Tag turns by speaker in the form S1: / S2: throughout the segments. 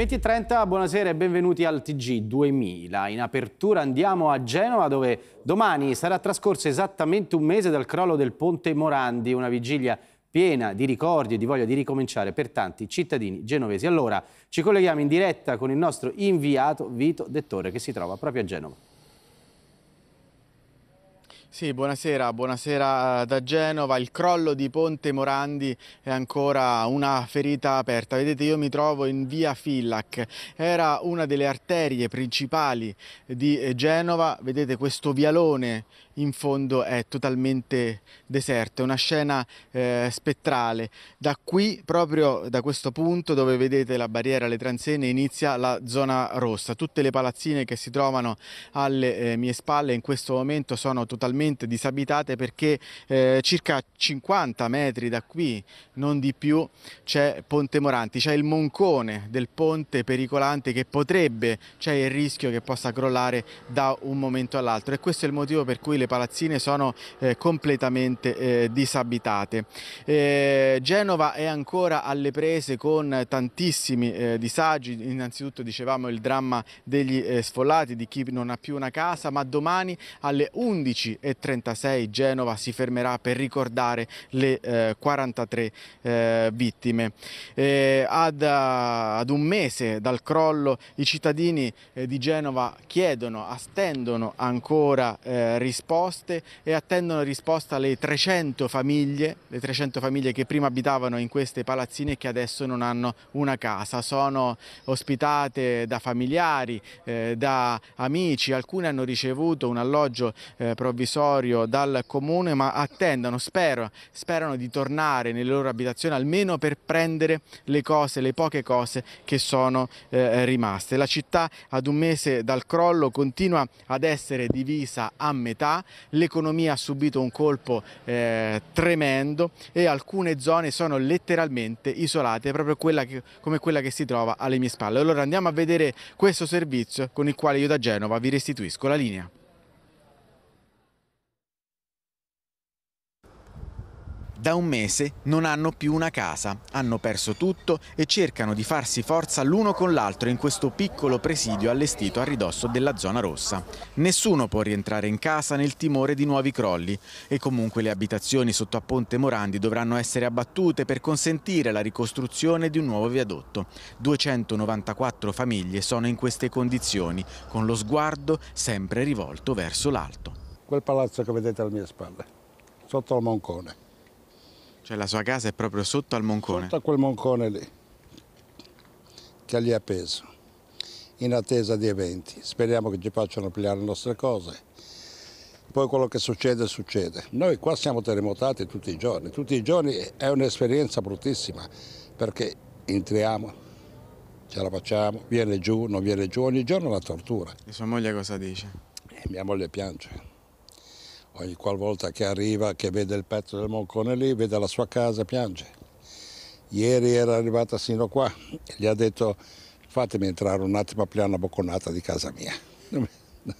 S1: Le 20.30, buonasera e benvenuti al TG 2000. In apertura andiamo a Genova dove domani sarà trascorso esattamente un mese dal crollo del ponte Morandi, una vigilia piena di ricordi e di voglia di ricominciare per tanti cittadini genovesi. Allora ci colleghiamo in diretta con il nostro
S2: inviato Vito Dettore che si trova proprio a Genova. Sì, buonasera, buonasera eh, da Genova. Il crollo di Ponte Morandi è ancora una ferita aperta. Vedete, io mi trovo in via Fillac, era una delle arterie principali di eh, Genova. Vedete questo vialone in fondo è totalmente deserto, è una scena eh, spettrale. Da qui, proprio da questo punto dove vedete la barriera alle transene, inizia la zona rossa. Tutte le palazzine che si trovano alle eh, mie spalle in questo momento sono totalmente disabitate perché eh, circa 50 metri da qui, non di più, c'è Ponte Moranti, c'è il moncone del ponte pericolante che potrebbe, c'è il rischio che possa crollare da un momento all'altro e questo è il motivo per cui le palazzine sono eh, completamente eh, disabitate. Eh, Genova è ancora alle prese con tantissimi eh, disagi, innanzitutto dicevamo il dramma degli eh, sfollati, di chi non ha più una casa, ma domani alle 11.36 Genova si fermerà per ricordare le 43 eh, vittime. Ad, ad, un mese dal crollo i cittadini di Genova chiedono, astendono ancora eh, rispetto risposte e attendono risposta le 300 famiglie, le 300 famiglie che prima abitavano in queste palazzine e che adesso non hanno una casa. Sono ospitate da familiari, eh, da amici, alcune hanno ricevuto un alloggio eh, provvisorio dal comune ma attendono, spero, sperano di tornare nelle loro abitazioni almeno per prendere le cose, le poche cose che sono eh, rimaste. La città ad un mese dal crollo continua ad essere divisa a metà l'economia ha subito un colpo eh, tremendo e alcune zone sono letteralmente isolate, proprio quella che, come quella che si trova alle mie spalle. Allora andiamo a vedere questo servizio con il quale io da Genova vi restituisco la linea. Da un mese non hanno più una casa, hanno perso tutto e cercano di farsi forza l'uno con l'altro in questo piccolo presidio allestito a ridosso della zona rossa. Nessuno può rientrare in casa nel timore di nuovi crolli e comunque le abitazioni sotto a Ponte Morandi dovranno essere abbattute per consentire la ricostruzione di un nuovo viadotto. 294 famiglie sono in queste condizioni, con lo sguardo sempre rivolto verso l'alto.
S3: Quel palazzo che vedete alle mie spalle, sotto al Moncone
S2: cioè la sua casa è proprio sotto al moncone? Sotto a
S3: quel moncone lì, che gli è appeso, in attesa di eventi. Speriamo che ci facciano ampliare le nostre cose. Poi quello che succede, succede. Noi qua siamo terremotati tutti i giorni. Tutti i giorni è un'esperienza bruttissima, perché entriamo, ce la facciamo, viene giù, non viene giù, ogni giorno è una tortura. E sua moglie cosa dice? Eh, mia moglie piange. Ogni qualvolta che arriva, che vede il pezzo del moncone lì, vede la sua casa e piange. Ieri era arrivata sino qua e gli ha detto fatemi entrare un attimo a pigliare una bocconata di casa mia. Non mi,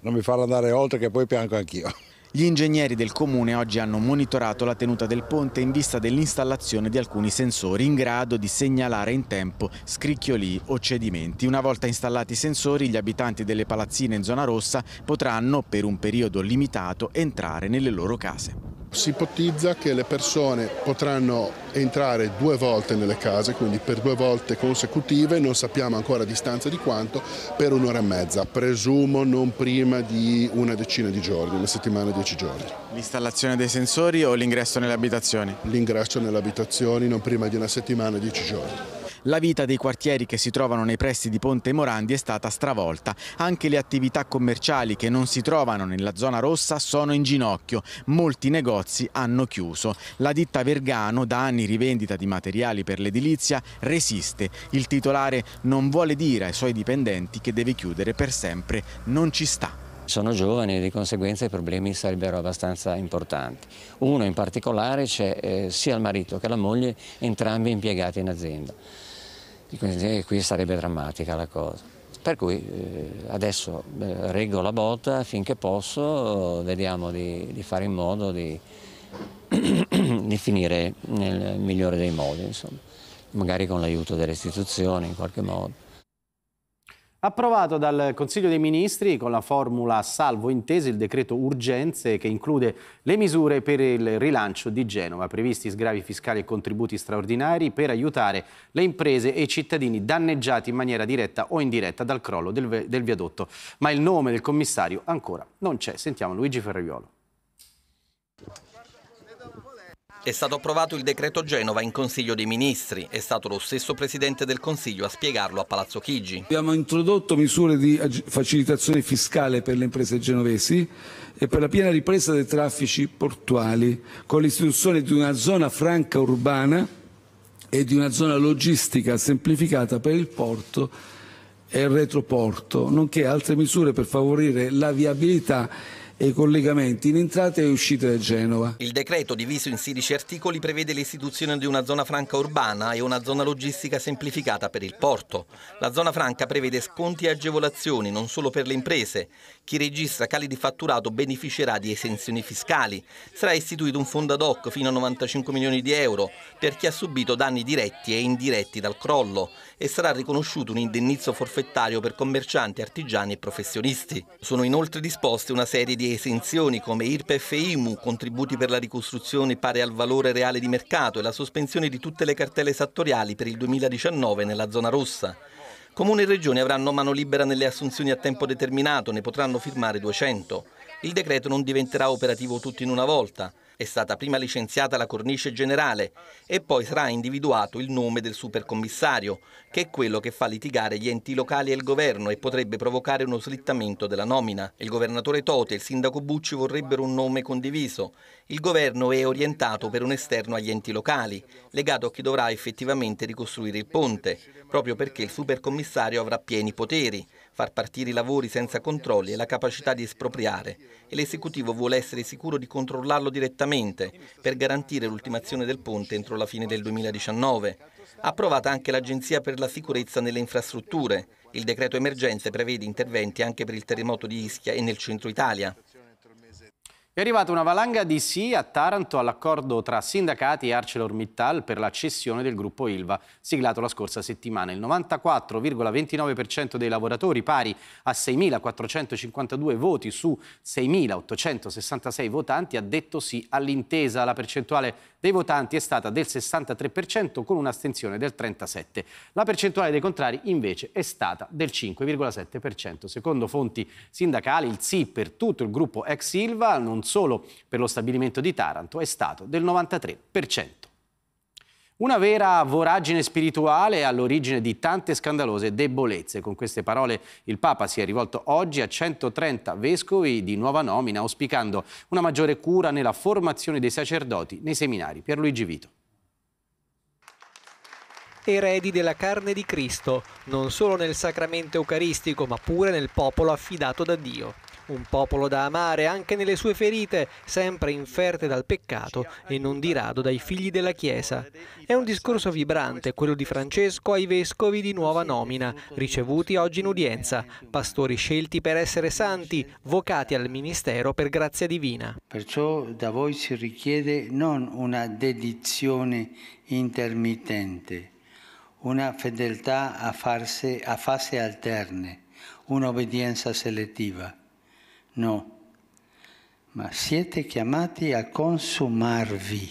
S3: non mi farò andare oltre che poi pianco anch'io.
S2: Gli ingegneri del comune oggi hanno monitorato la tenuta del ponte in vista dell'installazione di alcuni sensori in grado di segnalare in tempo scricchioli o cedimenti. Una volta installati i sensori, gli abitanti delle palazzine in zona rossa potranno, per un periodo limitato,
S4: entrare nelle loro case. Si ipotizza che le persone potranno entrare due volte nelle case, quindi per due volte consecutive, non sappiamo ancora a distanza di quanto, per un'ora e mezza, presumo non prima di una decina di giorni, una settimana, dieci giorni.
S2: L'installazione dei sensori o l'ingresso nelle abitazioni?
S4: L'ingresso nelle abitazioni
S2: non prima di una settimana, dieci giorni. La vita dei quartieri che si trovano nei pressi di Ponte Morandi è stata stravolta. Anche le attività commerciali che non si trovano nella zona rossa sono in ginocchio. Molti negozi hanno chiuso. La ditta Vergano, da anni rivendita di materiali per l'edilizia, resiste. Il titolare non vuole dire ai suoi dipendenti che deve chiudere per sempre. Non ci sta sono giovani e di conseguenza i problemi
S5: sarebbero abbastanza importanti. Uno in particolare c'è eh, sia il marito che la moglie, entrambi impiegati in azienda. Quindi eh, qui sarebbe drammatica la cosa. Per cui eh, adesso eh, reggo la botta finché posso, vediamo di, di fare in modo di, di, finire nel migliore dei modi, insomma. magari con l'aiuto delle istituzioni in qualche modo.
S1: Approvato dal Consiglio dei Ministri con la formula salvo intese il decreto urgenze che include le misure per il rilancio di Genova, previsti sgravi fiscali e contributi straordinari per aiutare le imprese e i cittadini danneggiati in maniera diretta o indiretta dal crollo del, del viadotto. Ma il nome del commissario ancora non c'è. Sentiamo Luigi Ferraiolo.
S6: È stato approvato il decreto Genova in Consiglio dei Ministri, è stato lo stesso Presidente del Consiglio a spiegarlo a Palazzo Chigi. Abbiamo introdotto
S5: misure di facilitazione fiscale per le imprese genovesi e per la piena ripresa dei traffici portuali, con l'istituzione di una zona franca urbana e di una zona logistica semplificata per il porto e il retroporto, nonché altre misure per favorire la viabilità e i collegamenti in entrata e uscita da Genova.
S6: Il decreto, diviso in 16 articoli, prevede l'istituzione di una zona franca urbana e una zona logistica semplificata per il porto. La zona franca prevede sconti e agevolazioni non solo per le imprese. Chi registra cali di fatturato beneficerà di esenzioni fiscali. Sarà istituito un fondo ad hoc fino a 95 milioni di euro per chi ha subito danni diretti e indiretti dal crollo e sarà riconosciuto un indennizzo forfettario per commercianti, artigiani e professionisti. Sono inoltre disposte una serie di esenzioni come IRPEF e IMU, contributi per la ricostruzione pari al valore reale di mercato e la sospensione di tutte le cartelle esattoriali per il 2019 nella zona rossa. Comune e Regione avranno mano libera nelle assunzioni a tempo determinato, ne potranno firmare 200. Il decreto non diventerà operativo tutto in una volta. È stata prima licenziata la cornice generale e poi sarà individuato il nome del supercommissario, che è quello che fa litigare gli enti locali e il governo e potrebbe provocare uno slittamento della nomina. Il governatore Toti e il sindaco Bucci vorrebbero un nome condiviso. Il governo è orientato per un esterno agli enti locali, legato a chi dovrà effettivamente ricostruire il ponte, proprio perché il supercommissario avrà pieni poteri far partire i lavori senza controlli e la capacità di espropriare e l'esecutivo vuole essere sicuro di controllarlo direttamente per garantire l'ultimazione del ponte entro la fine del 2019. Approvata anche l'Agenzia per la sicurezza nelle infrastrutture. Il decreto emergenze prevede interventi anche per il terremoto di Ischia e nel centro Italia. È arrivata una valanga di sì a Taranto all'accordo tra sindacati e ArcelorMittal per la
S1: cessione del gruppo Ilva, siglato la scorsa settimana. Il 94,29% dei lavoratori, pari a 6.452 voti su 6.866 votanti, ha detto sì all'intesa. La percentuale dei votanti è stata del 63% con un'astensione del 37%. La percentuale dei contrari invece è stata del 5,7%. Secondo fonti sindacali il sì per tutto il gruppo ex Ilva non solo per lo stabilimento di Taranto è stato del 93%. Una vera voragine spirituale all'origine di tante scandalose debolezze. Con queste parole il Papa si è rivolto oggi a 130 vescovi di nuova nomina, auspicando una maggiore cura nella formazione dei sacerdoti nei seminari. Pierluigi Vito
S7: eredi della carne di Cristo, non solo nel sacramento eucaristico, ma pure nel popolo affidato da Dio un popolo da amare anche nelle sue ferite, sempre inferte dal peccato e non di rado dai figli della Chiesa. È un discorso vibrante quello di Francesco ai vescovi di nuova nomina, ricevuti oggi in udienza, pastori scelti per essere santi, vocati al ministero per grazia divina.
S3: Perciò da voi si richiede non una dedizione intermittente, una fedeltà a, farse, a fasi alterne, un'obbedienza selettiva No, ma siete chiamati a consumarvi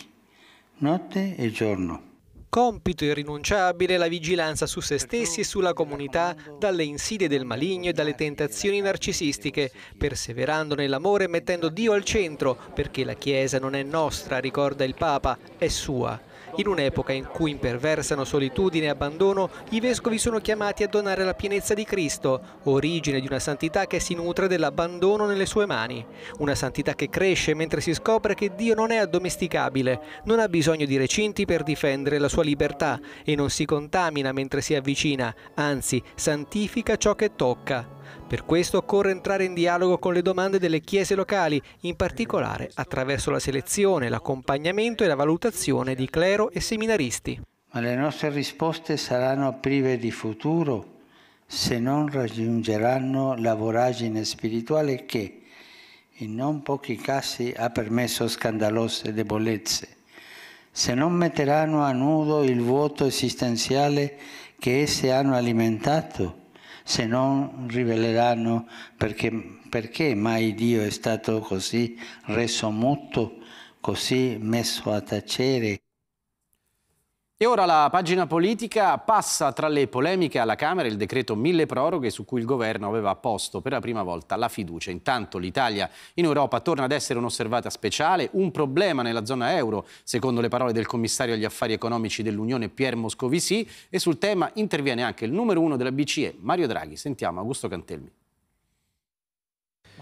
S3: notte e giorno.
S7: Compito irrinunciabile la vigilanza su se stessi e sulla comunità dalle insidie del maligno e dalle tentazioni narcisistiche, perseverando nell'amore e mettendo Dio al centro, perché la Chiesa non è nostra, ricorda il Papa, è sua. In un'epoca in cui imperversano solitudine e abbandono, i vescovi sono chiamati a donare la pienezza di Cristo, origine di una santità che si nutre dell'abbandono nelle sue mani. Una santità che cresce mentre si scopre che Dio non è addomesticabile, non ha bisogno di recinti per difendere la sua libertà e non si contamina mentre si avvicina, anzi santifica ciò che tocca. Per questo occorre entrare in dialogo con le domande delle chiese locali, in particolare attraverso la selezione, l'accompagnamento e la valutazione di clero e seminaristi.
S3: Ma le nostre risposte saranno prive di futuro se non raggiungeranno la voragine spirituale che, in non pochi casi, ha permesso scandalose debolezze, se non metteranno a nudo il vuoto esistenziale che esse hanno alimentato se non riveleranno perché, perché mai Dio è stato così reso muto, così messo a tacere.
S1: E ora la pagina politica passa tra le polemiche alla Camera il decreto mille proroghe su cui il governo aveva posto per la prima volta la fiducia. Intanto l'Italia in Europa torna ad essere un'osservata speciale, un problema nella zona euro, secondo le parole del commissario agli affari economici dell'Unione Pier Moscovici, e sul tema interviene anche il numero uno della BCE, Mario Draghi. Sentiamo
S5: Augusto Cantelmi.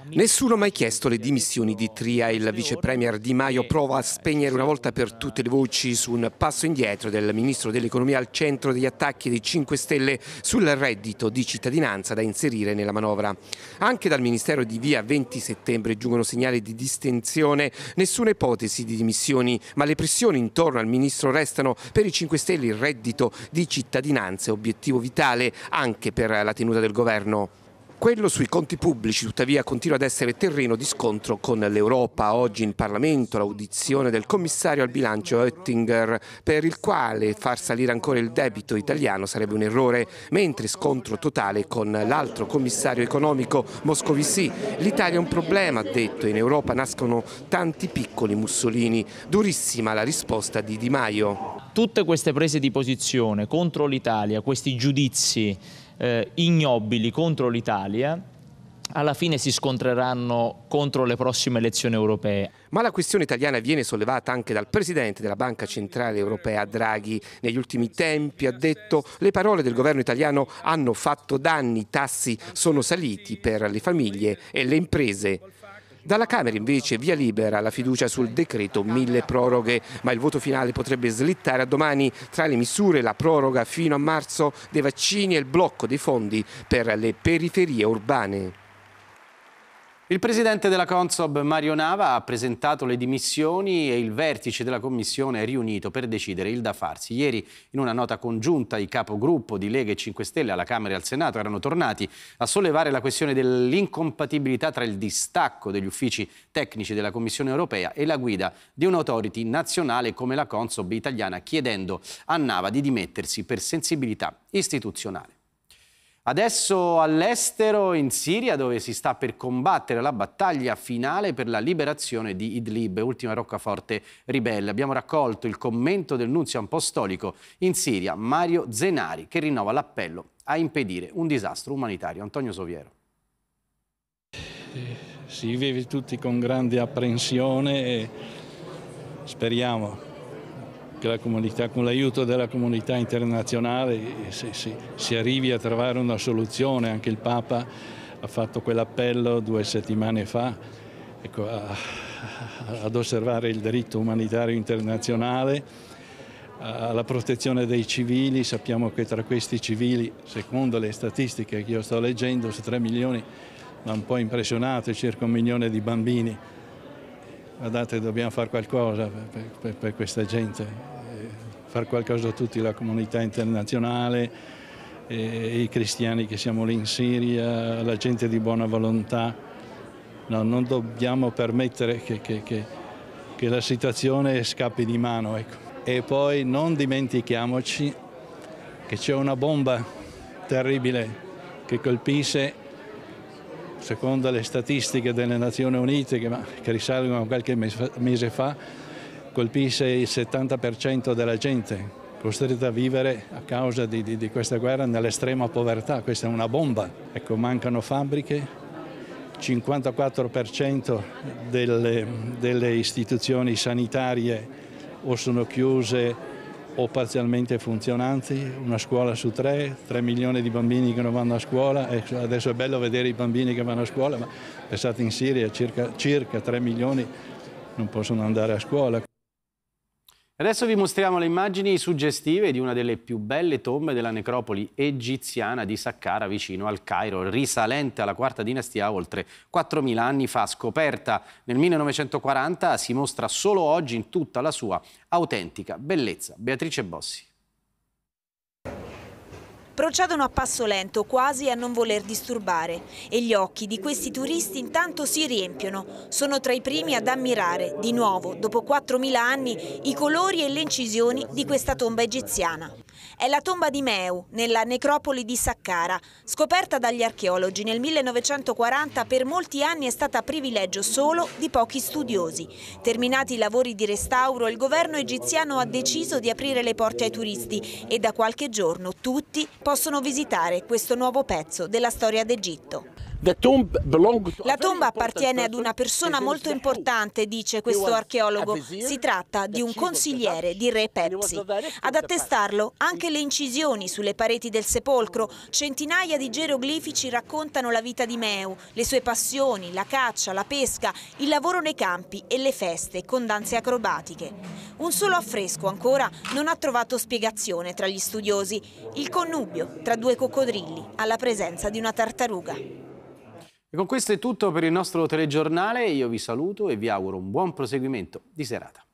S5: Nessuno ha mai chiesto le dimissioni di Tria. Il vice premier Di Maio prova a spegnere una volta per tutte le voci su un passo indietro del ministro dell'economia al centro degli attacchi dei 5 Stelle sul reddito di cittadinanza da inserire nella manovra. Anche dal ministero di via 20 settembre giungono segnali di distensione, nessuna ipotesi di dimissioni, ma le pressioni intorno al ministro restano per i 5 Stelle il reddito di cittadinanza, è obiettivo vitale anche per la tenuta del governo. Quello sui conti pubblici tuttavia continua ad essere terreno di scontro con l'Europa. Oggi in Parlamento l'audizione del commissario al bilancio Oettinger per il quale far salire ancora il debito italiano sarebbe un errore, mentre scontro totale con l'altro commissario economico Moscovici. L'Italia è un problema, ha detto, in Europa nascono tanti piccoli Mussolini. Durissima la risposta di Di Maio. Tutte queste prese di posizione contro l'Italia, questi giudizi eh, ignobili contro l'Italia, alla fine si scontreranno contro le prossime elezioni europee. Ma la questione italiana viene sollevata anche dal presidente della Banca Centrale Europea Draghi. Negli ultimi tempi ha detto le parole del governo italiano hanno fatto danni, i tassi sono saliti per le famiglie e le imprese. Dalla Camera invece via libera la fiducia sul decreto mille proroghe, ma il voto finale potrebbe slittare a domani tra le misure la proroga fino a marzo dei vaccini e il blocco dei fondi per le periferie urbane. Il presidente della Consob Mario Nava ha
S1: presentato le dimissioni e il vertice della commissione è riunito per decidere il da farsi. Ieri in una nota congiunta i capogruppo di Lega e 5 Stelle alla Camera e al Senato erano tornati a sollevare la questione dell'incompatibilità tra il distacco degli uffici tecnici della Commissione europea e la guida di un'autority nazionale come la Consob italiana chiedendo a Nava di dimettersi per sensibilità istituzionale. Adesso all'estero, in Siria, dove si sta per combattere la battaglia finale per la liberazione di Idlib, ultima roccaforte ribelle. Abbiamo raccolto il commento del nunzio apostolico in Siria, Mario Zenari, che rinnova l'appello a impedire un disastro umanitario.
S4: Antonio Soviero. Eh, si vive tutti con grande apprensione e speriamo che con l'aiuto della comunità internazionale si, si, si arrivi a trovare una soluzione. Anche il Papa ha fatto quell'appello due settimane fa ecco, a, ad osservare il diritto umanitario internazionale alla protezione dei civili, sappiamo che tra questi civili, secondo le statistiche che io sto leggendo, su 3 milioni, ma un po' impressionato, circa un milione di bambini guardate dobbiamo fare qualcosa per, per, per questa gente, eh, fare qualcosa a tutti, la comunità internazionale, eh, i cristiani che siamo lì in Siria, la gente di buona volontà. No, non dobbiamo permettere che, che, che, che, la situazione scappi di mano. Ecco. E poi non dimentichiamoci che c'è una bomba terribile che colpisce secondo le statistiche delle Nazioni Unite che, che risalgono a qualche mese fa, colpisce il 70% della gente costretta a vivere a causa di, di, di questa guerra nell'estrema povertà, questa è una bomba. Ecco, mancano fabbriche, 54% delle, delle istituzioni sanitarie o sono chiuse o parzialmente funzionanti, una scuola su tre, tre milioni di bambini che non vanno a scuola, eh, adesso è bello vedere i bambini che vanno a scuola, ma pensate in Siria circa, circa 3 milioni non possono andare a scuola. Adesso vi mostriamo le immagini suggestive
S1: di una delle più belle tombe della necropoli egiziana di Saqqara vicino al Cairo, risalente alla quarta dinastia oltre 4.000 anni fa, scoperta nel 1940, si mostra solo oggi in tutta la sua autentica bellezza. Beatrice Bossi.
S8: Procedono a passo lento, quasi a non voler disturbare. E gli occhi di questi turisti intanto si riempiono. Sono tra i primi ad ammirare, di nuovo, dopo 4.000 anni, i colori e le incisioni di questa tomba egiziana. È la tomba di Meu, nella necropoli di Saccara. Scoperta dagli archeologi nel 1940, per molti anni è stata privilegio solo di pochi studiosi. Terminati i lavori di restauro, il governo egiziano ha deciso di aprire le porte ai turisti e da qualche giorno tutti possono visitare questo nuovo pezzo della storia d'Egitto. La tomba appartiene ad una persona molto importante, dice questo archeologo. Si tratta di un consigliere di re Pepsi. Ad attestarlo anche le incisioni sulle pareti del sepolcro. Centinaia di geroglifici raccontano la vita di Meu, le sue passioni, la caccia, la pesca, il lavoro nei campi e le feste con danze acrobatiche. Un solo affresco ancora non ha trovato spiegazione tra gli studiosi, il connubio tra due coccodrilli alla presenza di una tartaruga.
S1: E con questo è tutto per il nostro telegiornale, io vi saluto e vi auguro un buon proseguimento di serata.